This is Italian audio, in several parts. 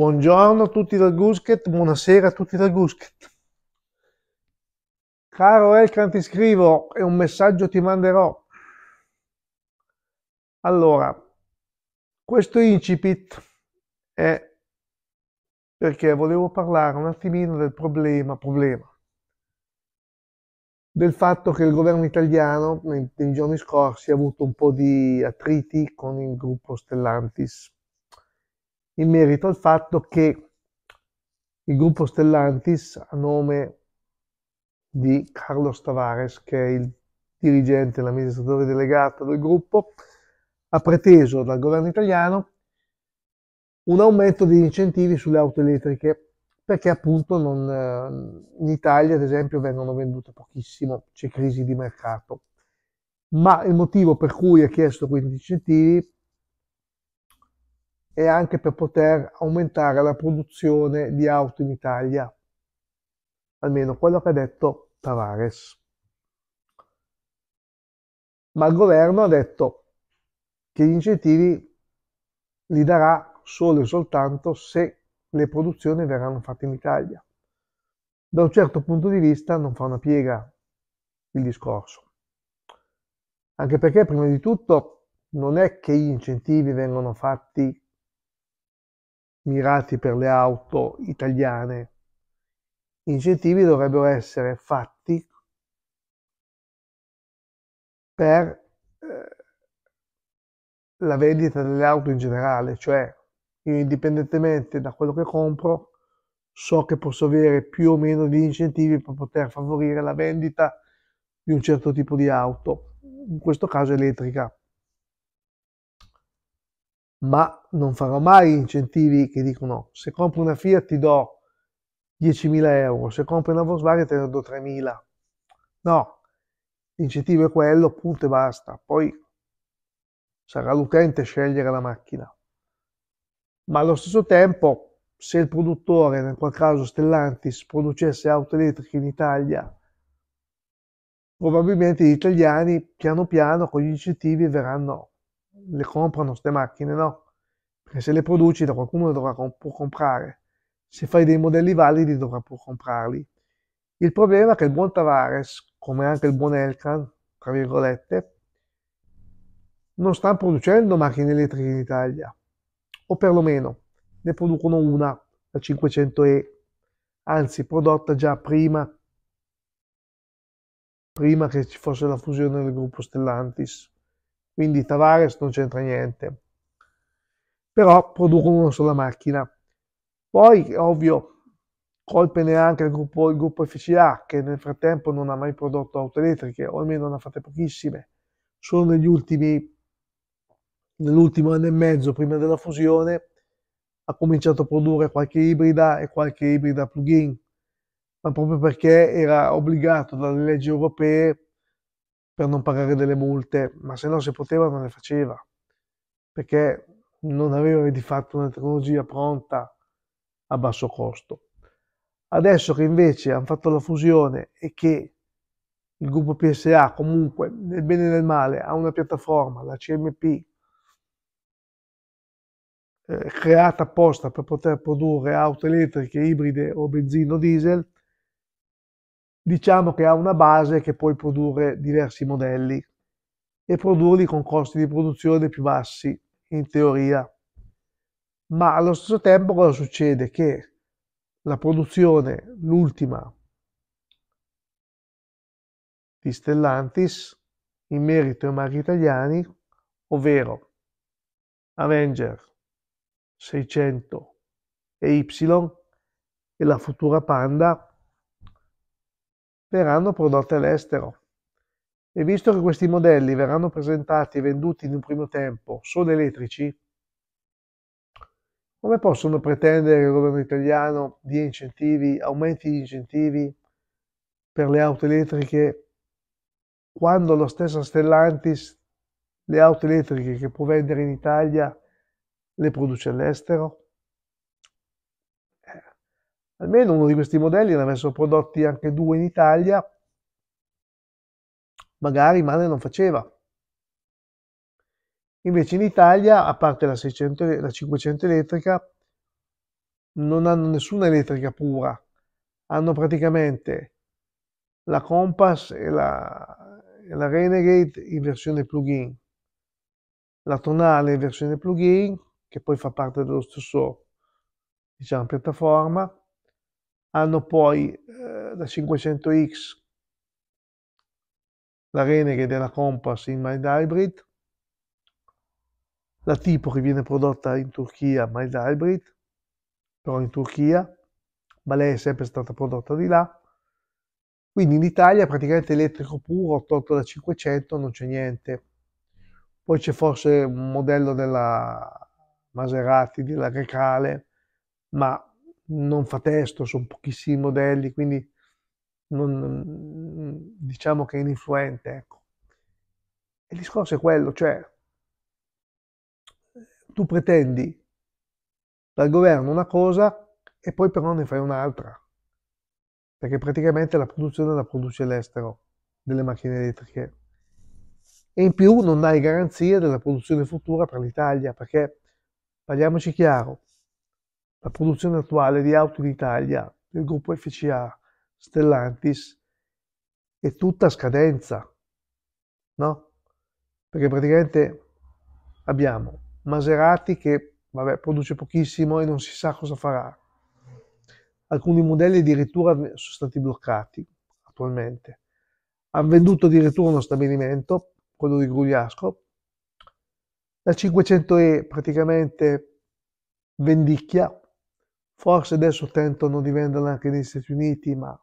Buongiorno a tutti dal Gusket, buonasera a tutti dal Gusket. Caro Elkan, ti scrivo e un messaggio ti manderò. Allora, questo incipit è perché volevo parlare un attimino del problema, problema del fatto che il governo italiano nei, nei giorni scorsi ha avuto un po' di attriti con il gruppo Stellantis in merito al fatto che il gruppo Stellantis a nome di Carlos Tavares, che è il dirigente, l'amministratore delegato del gruppo, ha preteso dal governo italiano un aumento degli incentivi sulle auto elettriche perché appunto non, eh, in Italia ad esempio vengono vendute pochissimo, c'è crisi di mercato. Ma il motivo per cui ha chiesto quegli incentivi e anche per poter aumentare la produzione di auto in Italia. Almeno quello che ha detto Tavares. Ma il governo ha detto che gli incentivi li darà solo e soltanto se le produzioni verranno fatte in Italia. Da un certo punto di vista non fa una piega il discorso. Anche perché prima di tutto non è che gli incentivi vengono fatti mirati per le auto italiane. Gli incentivi dovrebbero essere fatti per eh, la vendita delle auto in generale, cioè io indipendentemente da quello che compro so che posso avere più o meno degli incentivi per poter favorire la vendita di un certo tipo di auto, in questo caso elettrica ma non farò mai incentivi che dicono se compri una Fiat ti do 10.000 euro, se compri una Volkswagen te ne do 3.000. No, l'incentivo è quello, punto e basta. Poi sarà l'utente a scegliere la macchina. Ma allo stesso tempo, se il produttore, nel qual caso Stellantis, producesse auto elettriche in Italia, probabilmente gli italiani piano piano con gli incentivi verranno le comprano queste macchine, no? Perché se le produci da qualcuno le dovrà pur comprare. Se fai dei modelli validi dovrà pur comprarli. Il problema è che il buon Tavares, come anche il buon Elkan, tra virgolette, non stanno producendo macchine elettriche in Italia, o perlomeno ne producono una, la 500E, anzi prodotta già prima, prima che ci fosse la fusione del gruppo Stellantis quindi Tavares non c'entra niente. Però producono una sola macchina. Poi, ovvio, colpe neanche il gruppo, il gruppo FCA, che nel frattempo non ha mai prodotto auto elettriche, o almeno ne ha fatte pochissime. Solo negli ultimi, nell'ultimo anno e mezzo, prima della fusione, ha cominciato a produrre qualche ibrida e qualche ibrida plug-in, ma proprio perché era obbligato dalle leggi europee per non pagare delle multe, ma se no se poteva non le faceva, perché non aveva di fatto una tecnologia pronta a basso costo. Adesso che invece hanno fatto la fusione e che il gruppo PSA comunque nel bene e nel male ha una piattaforma, la CMP, eh, creata apposta per poter produrre auto elettriche, ibride o benzino diesel, diciamo che ha una base che puoi produrre diversi modelli e produrli con costi di produzione più bassi, in teoria. Ma allo stesso tempo cosa succede? Che la produzione, l'ultima di Stellantis, in merito ai marchi italiani, ovvero Avenger 600 e Y e la futura Panda, verranno prodotte all'estero. E visto che questi modelli verranno presentati e venduti in un primo tempo solo elettrici, come possono pretendere il governo italiano di incentivi, aumenti di incentivi per le auto elettriche quando lo stesso Stellantis le auto elettriche che può vendere in Italia le produce all'estero? Almeno uno di questi modelli ne avessero prodotti anche due in Italia, magari Mane non faceva. Invece in Italia, a parte la, 600, la 500 elettrica, non hanno nessuna elettrica pura, hanno praticamente la Compass e la, e la Renegade in versione plug-in, la Tonale in versione plug-in, che poi fa parte dello stesso diciamo, piattaforma, hanno poi eh, la 500X, la Renegade della Compass in mild hybrid, la tipo che viene prodotta in Turchia, mild hybrid, però in Turchia, ma lei è sempre stata prodotta di là. Quindi in Italia praticamente elettrico puro, tolto da 500, non c'è niente. Poi c'è forse un modello della Maserati, della Recale, ma non fa testo, sono pochissimi modelli, quindi non, diciamo che è ininfluente. Ecco. Il discorso è quello, cioè tu pretendi dal governo una cosa e poi però ne fai un'altra, perché praticamente la produzione la produce l'estero delle macchine elettriche. E in più non hai garanzie della produzione futura per l'Italia, perché parliamoci chiaro, la produzione attuale di auto in Italia del gruppo FCA Stellantis è tutta a scadenza, no? Perché praticamente abbiamo Maserati che vabbè, produce pochissimo e non si sa cosa farà. Alcuni modelli addirittura sono stati bloccati attualmente. Ha venduto addirittura uno stabilimento, quello di Grugliasco. La 500E praticamente vendicchia, Forse adesso tentano di venderla anche negli Stati Uniti, ma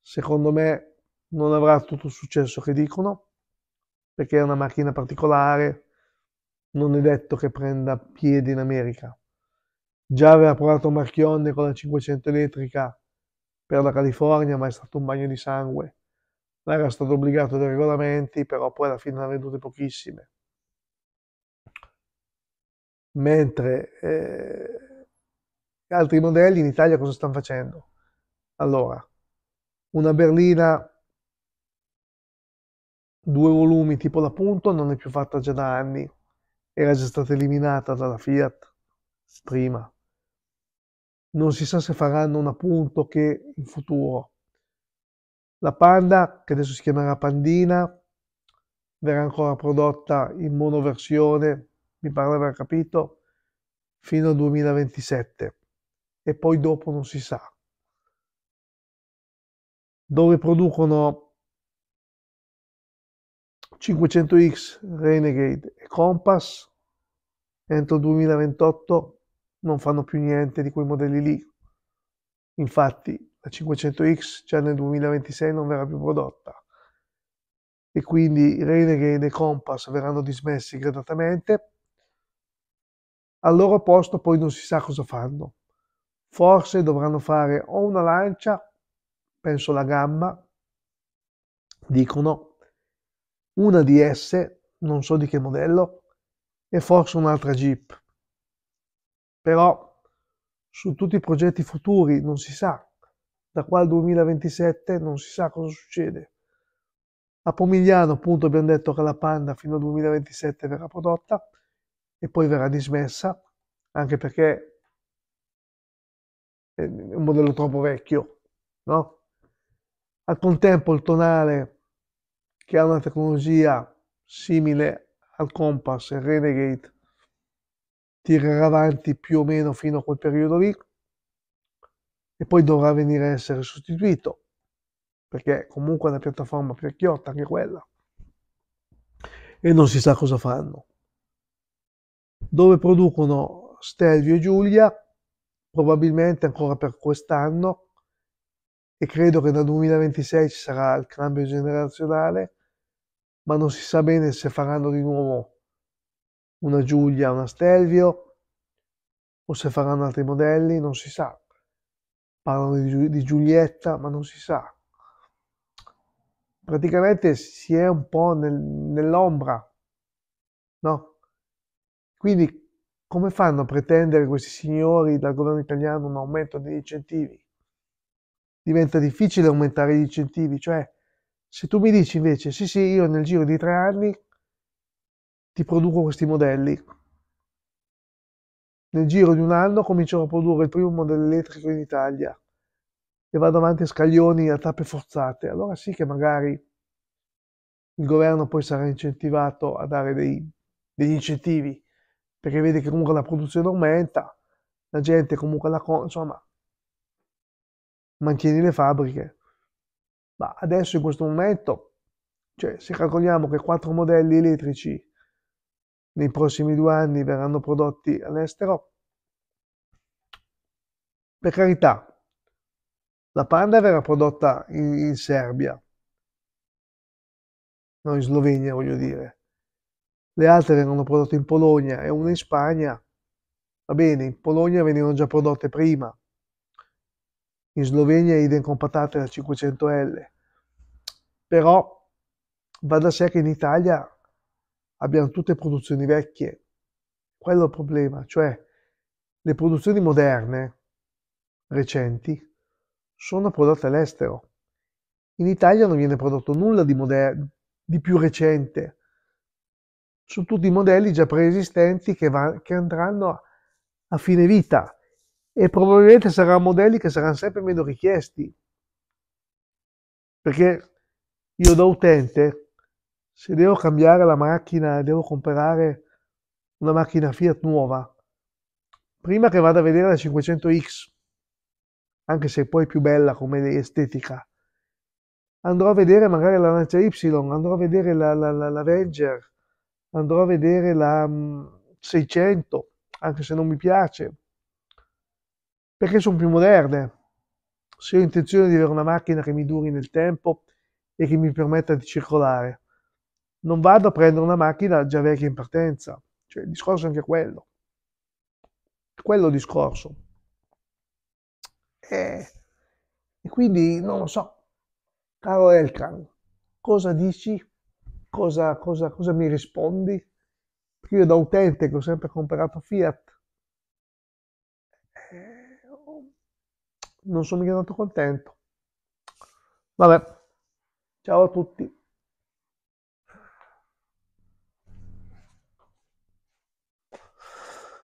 secondo me non avrà tutto il successo che dicono, perché è una macchina particolare, non è detto che prenda piede in America. Già aveva provato Marchionne con la 500 elettrica per la California, ma è stato un bagno di sangue. era stato obbligato dai regolamenti, però poi alla fine ne ha vendute pochissime. Mentre eh, Altri modelli in Italia cosa stanno facendo? Allora, una berlina due volumi tipo la Punto non è più fatta già da anni, era già stata eliminata dalla Fiat prima. Non si sa se faranno una Punto che in futuro. La Panda, che adesso si chiamerà Pandina, verrà ancora prodotta in monoversione, mi pare di aver capito, fino al 2027 e poi dopo non si sa. Dove producono 500X, Renegade e Compass, entro il 2028 non fanno più niente di quei modelli lì. Infatti la 500X già nel 2026 non verrà più prodotta e quindi Renegade e Compass verranno dismessi gradatamente. Al loro posto poi non si sa cosa fanno forse dovranno fare o una lancia, penso la gamma, dicono, una di esse, non so di che modello, e forse un'altra Jeep. Però su tutti i progetti futuri non si sa, da qua al 2027 non si sa cosa succede. A Pomigliano appunto abbiamo detto che la Panda fino al 2027 verrà prodotta e poi verrà dismessa, anche perché è eh, un modello troppo vecchio, no? Al contempo il tonale, che ha una tecnologia simile al Compass e Renegade, tirerà avanti più o meno fino a quel periodo lì e poi dovrà venire a essere sostituito, perché comunque è una piattaforma più vecchiotta anche quella e non si sa cosa fanno. Dove producono Stelvio e Giulia probabilmente ancora per quest'anno e credo che dal 2026 ci sarà il cambio generazionale, ma non si sa bene se faranno di nuovo una Giulia, una Stelvio o se faranno altri modelli, non si sa. Parlano di, di Giulietta, ma non si sa. Praticamente si è un po' nel, nell'ombra, no? Quindi come fanno a pretendere questi signori dal governo italiano un aumento degli incentivi? Diventa difficile aumentare gli incentivi, cioè se tu mi dici invece sì sì io nel giro di tre anni ti produco questi modelli, nel giro di un anno comincerò a produrre il primo modello elettrico in Italia e vado avanti a scaglioni a tappe forzate, allora sì che magari il governo poi sarà incentivato a dare dei, degli incentivi perché vedi che comunque la produzione aumenta, la gente comunque la con, insomma, mantieni le fabbriche. Ma adesso in questo momento, cioè, se calcoliamo che quattro modelli elettrici nei prossimi due anni verranno prodotti all'estero, per carità, la Panda verrà prodotta in, in Serbia, non in Slovenia, voglio dire le altre vengono prodotte in Polonia e una in Spagna. Va bene, in Polonia venivano già prodotte prima, in Slovenia idem con patate da 500L, però va da sé che in Italia abbiamo tutte produzioni vecchie. Quello è il problema, cioè le produzioni moderne, recenti, sono prodotte all'estero. In Italia non viene prodotto nulla di, di più recente su tutti i modelli già preesistenti che, va, che andranno a fine vita e probabilmente saranno modelli che saranno sempre meno richiesti perché io da utente se devo cambiare la macchina devo comprare una macchina Fiat nuova prima che vada a vedere la 500X anche se poi è più bella come estetica andrò a vedere magari la Lancia Y andrò a vedere la, la, la, la andrò a vedere la 600, mm, anche se non mi piace, perché sono più moderne. Se ho intenzione di avere una macchina che mi duri nel tempo e che mi permetta di circolare, non vado a prendere una macchina già vecchia in partenza. Cioè, il discorso è anche quello. Quello il discorso. E, eh, e quindi non lo so. Caro Elkan, cosa dici? cosa, cosa, cosa mi rispondi? Perché io da utente che ho sempre comprato Fiat, eh, non sono mica tanto contento. Vabbè, ciao a tutti.